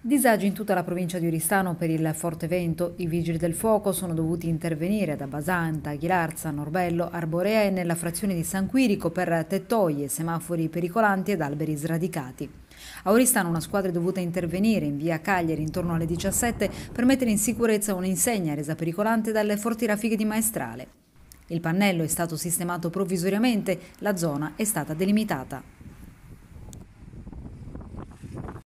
Disagi in tutta la provincia di Oristano per il forte vento. I vigili del fuoco sono dovuti intervenire da Basanta, Ghilarza, Norbello, Arborea e nella frazione di San Quirico per tettoie, semafori pericolanti ed alberi sradicati. A Oristano una squadra è dovuta intervenire in via Cagliari intorno alle 17 per mettere in sicurezza un'insegna resa pericolante dalle forti raffiche di maestrale. Il pannello è stato sistemato provvisoriamente, la zona è stata delimitata.